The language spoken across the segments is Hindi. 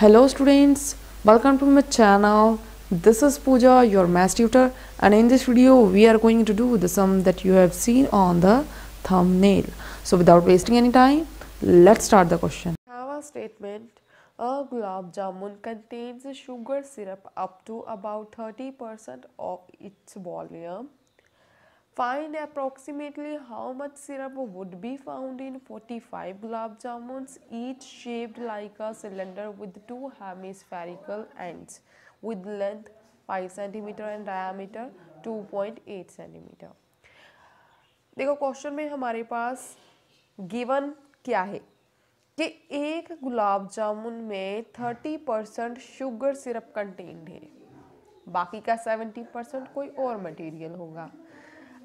Hello students, welcome to my channel. This is Pooja, your math tutor and in this video we are going to do the sum that you have seen on the thumbnail. So without wasting any time, let's start the question. Have a statement. A gulab jamun contains sugar syrup up to about 30% of its volume Find approximately how much syrup would be found in 45 gulab jamuns, each shaped like a cylinder with two hemispherical ends, with length 5 cm and diameter 2.8 cm. देखो क्वेश्चन में हमारे पास गिवन क्या है कि एक गुलाब जामुन में 30 परसेंट शुगर सिरप कंटेन्ड है बाकी का 70 परसेंट कोई और मटेरियल होगा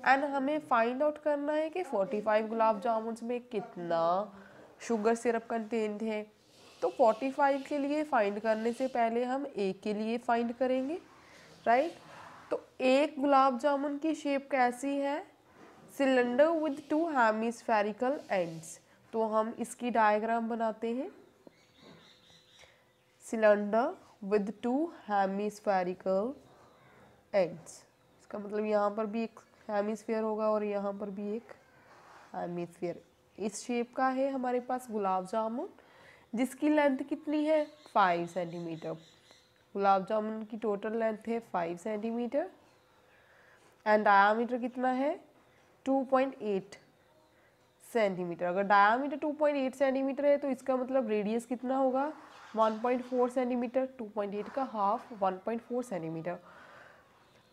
एंड हमें फाइंड आउट करना है कि 45 गुलाब जामुन में कितना शुगर सिरप कंटेंट है तो 45 के लिए फाइंड करने से पहले हम एक के लिए फाइंड करेंगे राइट तो एक गुलाब जामुन की शेप कैसी है cylinder with two hemispherical ends तो हम इसकी डायग्राम बनाते हैं cylinder with two hemispherical ends इसका मतलब यहाँ पर भी एक हेमिसफेयर होगा और यहाँ पर भी एक हेमिसफेयर इस शेप का है हमारे पास गुलाब जामुन जिसकी लेंथ कितनी है फाइव सेंटीमीटर गुलाब जामुन की टोटल लेंथ है फाइव सेंटीमीटर एंड डायामीटर कितना है टू पॉइंट एट सेंटीमीटर अगर diameter two point eight centimetre है तो इसका मतलब रेडियस कितना होगा one point four centimetre two point eight का half one point four centimetre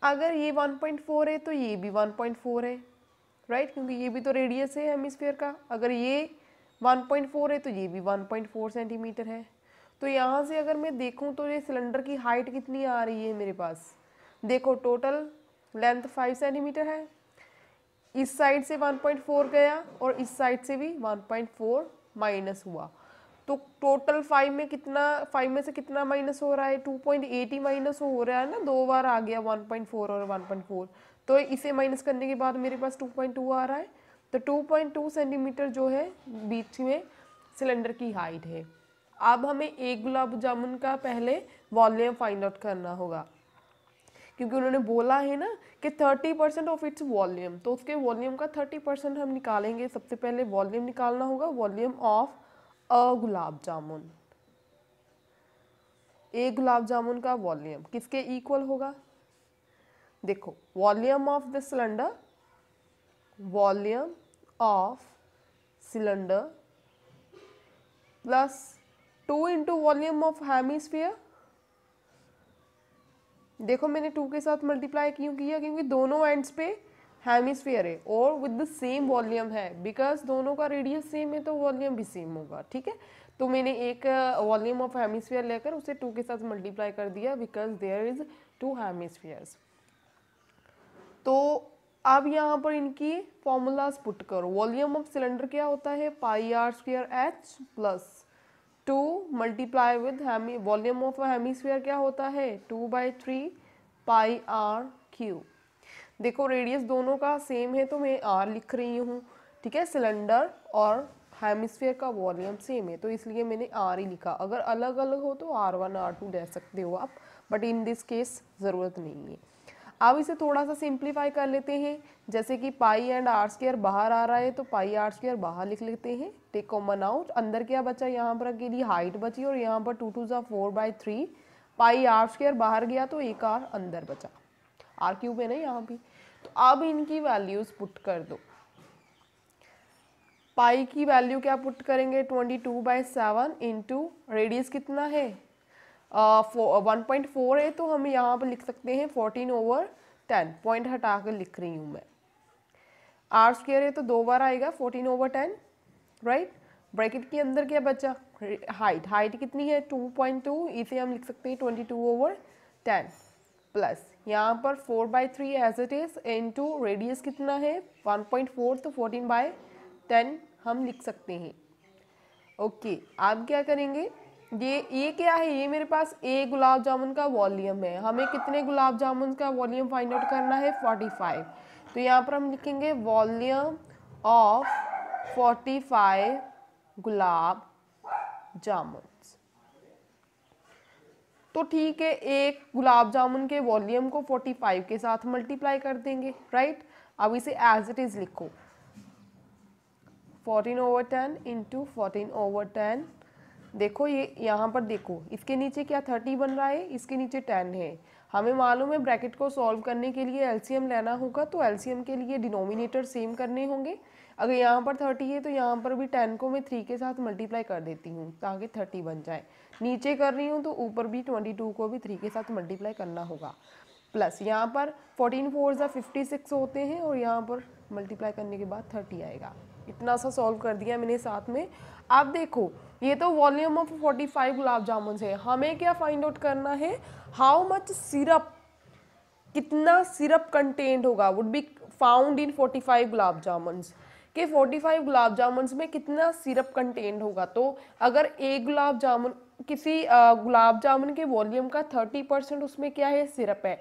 अगर ये 1.4 है तो ये भी 1.4 है राइट क्योंकि ये भी तो रेडियस है हेमिसफेयर का अगर ये 1.4 है तो ये भी 1.4 सेंटीमीटर है तो यहाँ से अगर मैं देखूँ तो ये सिलेंडर की हाइट कितनी आ रही है मेरे पास देखो टोटल लेंथ 5 सेंटीमीटर है इस साइड से 1.4 गया और इस साइड से भी 1.4 माइनस हुआ तो टोटल फाइव में कितना फाइव में से कितना माइनस हो रहा है टू पॉइंट एट ही माइनस हो रहा है ना दो बार आ गया वन पॉइंट फोर और वन पॉइंट फोर तो इसे माइनस करने के बाद मेरे पास टू पॉइंट टू आ रहा है तो टू पॉइंट टू सेंटीमीटर जो है बीच में सिलेंडर की हाइट है अब हमें एक गुलाब जामुन का पहले वॉल्यूम फाइंड आउट करना होगा क्योंकि उन्होंने बोला है ना कि thirty percent of its volume तो उसके वॉल्यूम का थर्टी परसेंट हम निकालेंगे सबसे पहले वॉल्यूम निकालना होगा वॉल्यूम ऑफ अ गुलाब जामुन एक गुलाब जामुन का वॉल्यूम किसके इक्वल होगा देखो volume of the cylinder volume of cylinder plus two into volume of hemisphere देखो मैंने टू के साथ मल्टीप्लाई क्यों किया क्योंकि दोनों एंड्स पे हेमिसफियर है और विद द सेम वॉल्यूम है बिकॉज दोनों का रेडियस सेम है तो वॉल्यूम भी सेम होगा ठीक है तो मैंने एक वॉल्यूम ऑफ हेमिसफियर लेकर उसे टू के साथ मल्टीप्लाई कर दिया because there is two hemispheres तो अब यहाँ पर इनकी फॉर्मूलाज पुट करो वॉल्यूम ऑफ सिलेंडर क्या होता है pi r square h plus two multiply with volume of hemisphere क्या होता है two by three pi r cube देखो रेडियस दोनों का सेम है तो मैं आर लिख रही हूँ ठीक है सिलेंडर और हेमिसफेयर का वॉल्यूम सेम है तो इसलिए मैंने आर ही लिखा अगर अलग अलग हो तो आर वन आर टू ले सकते हो आप बट इन दिस केस ज़रूरत नहीं है अब इसे थोड़ा सा सिंप्लीफाई कर लेते हैं जैसे कि पाई एंड आर स्केयर बाहर आ रहा है तो पाई आर स्केयर बाहर लिख लेते हैं टेक कॉमन आउट अंदर क्या बचा यहाँ पर अकेली हाइट बची और यहाँ पर टू टू ज़ा four by three pi r square बाहर गया तो एक आर अंदर बचा आर क्यूब है ना यहाँ भी तो अब इनकी वैल्यूज़ पुट कर दो पाई की वैल्यू क्या पुट करेंगे twenty two by seven into radius कितना है वन पॉइंट फोर है तो हम यहाँ पर लिख सकते हैं फोर्टीन ओवर टेन पॉइंट हटा कर लिख रही हूँ मैं आर स्क्र है तो दो बार आएगा fourteen over ten right bracket के अंदर क्या बचा हाइट हाइट कितनी है टू पॉइंट टू इसे हम लिख सकते हैं twenty two over ten plus यहाँ पर four by three as it is into radius कितना है वन पॉइंट फोर तो फोर्टीन बाय टेन हम लिख सकते हैं ओके okay, आप क्या करेंगे ये ये क्या है ये मेरे पास ए गुलाब जामुन का वॉल्यूम है हमें कितने गुलाब जामुन का वॉल्यूम फाइंड आउट करना है फोर्टी फाइव तो यहाँ पर हम लिखेंगे volume of forty five gulab jamun तो ठीक है एक गुलाब जामुन के वॉल्यूम को 45 के साथ मल्टीप्लाई कर देंगे राइट अब इसे एज इट इज़ लिखो 14 ओवर 10 इंटू फोर्टीन ओवर 10 देखो ये यहाँ पर देखो इसके नीचे क्या 30 बन रहा है इसके नीचे 10 है हमें मालूम है ब्रैकेट को सॉल्व करने के लिए एलसीएम लेना होगा तो एलसीएम के लिए डिनोमिनेटर सेम करने होंगे अगर यहाँ पर थर्टी है तो यहाँ पर भी टेन को मैं थ्री के साथ मल्टीप्लाई कर देती हूँ ताकि थर्टी बन जाए नीचे कर रही हूँ तो ऊपर भी ट्वेंटी टू को भी थ्री के साथ मल्टीप्लाई करना होगा प्लस यहाँ पर फोर्टीन फोर ज़ा फिफ्टी सिक्स होते हैं और यहाँ पर मल्टीप्लाई करने के बाद थर्टी आएगा इतना सा सॉल्व कर दिया मैंने साथ में आप देखो ये तो वॉल्यूम ऑफ 45 गुलाब जामुन है हमें क्या फाइंड आउट करना है हाउ मच सिरप कितना सिरप कंटेंट होगा would be found in 45 gulab jamun के 45 गुलाब जामुन में कितना सिरप कंटेंट होगा तो अगर एक गुलाब जामुन किसी गुलाब जामुन के वॉल्यूम का 30 परसेंट उसमें क्या है सिरप है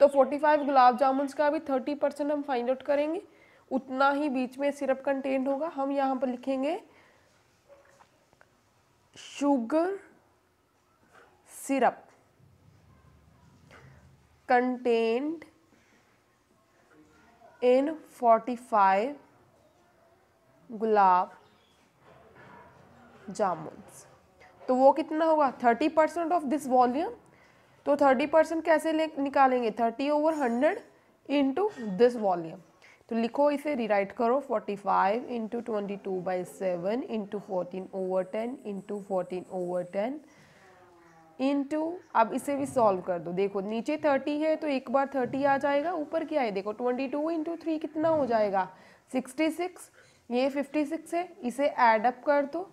तो 45 गुलाब जामुन का भी 30 परसेंट हम फाइंड आउट करेंगे उतना ही बीच में सिरप कंटेंट होगा हम यहाँ पर लिखेंगे sugar syrup content in forty five gulab jamun तो वो कितना होगा thirty percent of this volume तो थर्टी परसेंट कैसे निकालेंगे thirty over hundred into this volume तो लिखो इसे रिराइट करो 45 five into twenty two by seven into fourteen over ten into fourteen over ten into अब इसे भी सॉल्व कर दो देखो नीचे थर्टी है तो एक बार थर्टी आ जाएगा ऊपर क्या है देखो ट्वेंटी टू इंटू थ्री कितना हो जाएगा सिक्सटी सिक्स ये फिफ्टी सिक्स है इसे ऐड अप कर दो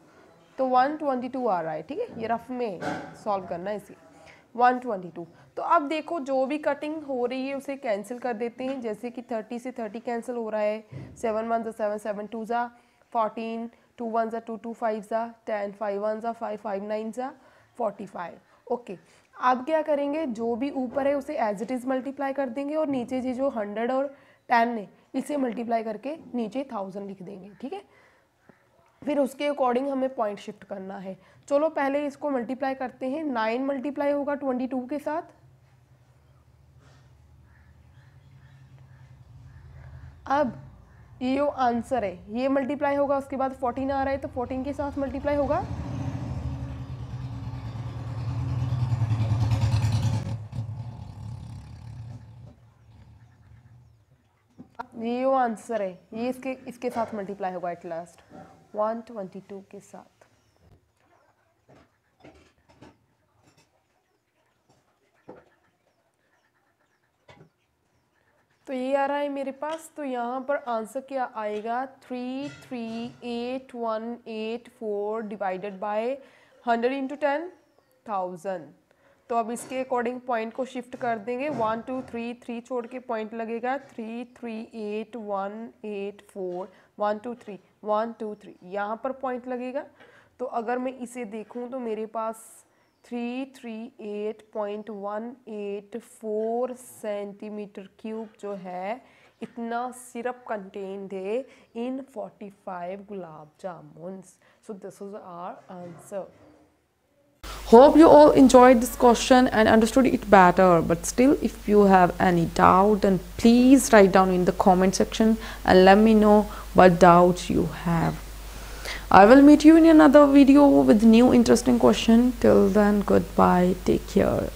तो वन ट्वेंटी टू आ रहा है ठीक है ये रफ में सॉल्व करना है इसे 122 तो अब देखो जो भी कटिंग हो रही है उसे कैंसिल कर देते हैं जैसे कि 30 से 30 कैंसिल हो रहा है सेवन वन ज़ा सेवन सेवन टू ज़ा फोर्टीन टू वन ज़ा टू टू फाइव ज़ा टेन फाइव वन ज़ा फाइव फाइव नाइन ज़ा फोर्टी फाइव ओके अब क्या करेंगे जो भी ऊपर है उसे एज इट इज़ मल्टीप्लाई कर देंगे और नीचे ये जो हंड्रेड और टेन है इसे मल्टीप्लाई करके नीचे थाउजेंड लिख देंगे ठीक है फिर उसके अकॉर्डिंग हमें पॉइंट शिफ्ट करना है चलो पहले इसको मल्टीप्लाई करते हैं नाइन मल्टीप्लाई होगा ट्वेंटी टू के साथ अब ये जो आंसर है ये मल्टीप्लाई होगा उसके बाद फोर्टीन आ रहा है तो फोर्टीन के साथ मल्टीप्लाई होगा ये जो आंसर है ये इसके इसके साथ मल्टीप्लाई होगा एट लास्ट 122 के साथ तो ये आ रहा है मेरे पास तो यहाँ पर आंसर क्या आएगा three three eight one eight four divided by hundred into ten thousand तो अब इसके अकॉर्डिंग पॉइंट को शिफ्ट कर देंगे वन टू थ्री थ्री छोड़ के पॉइंट लगेगा three three eight one eight four one two three one two three यहाँ पर पॉइंट लगेगा तो अगर मैं इसे देखूँ तो मेरे पास three three eight point one eight four centimetre cube जो है इतना सिरप कंटेन है in five gulab jamun so this is our answer Hope you all enjoyed this question and understood it better. But still, if you have any doubt, then please write down in the comment section and let me know what doubts you have. I will meet you in another video with new interesting question. Till then, goodbye. Take care.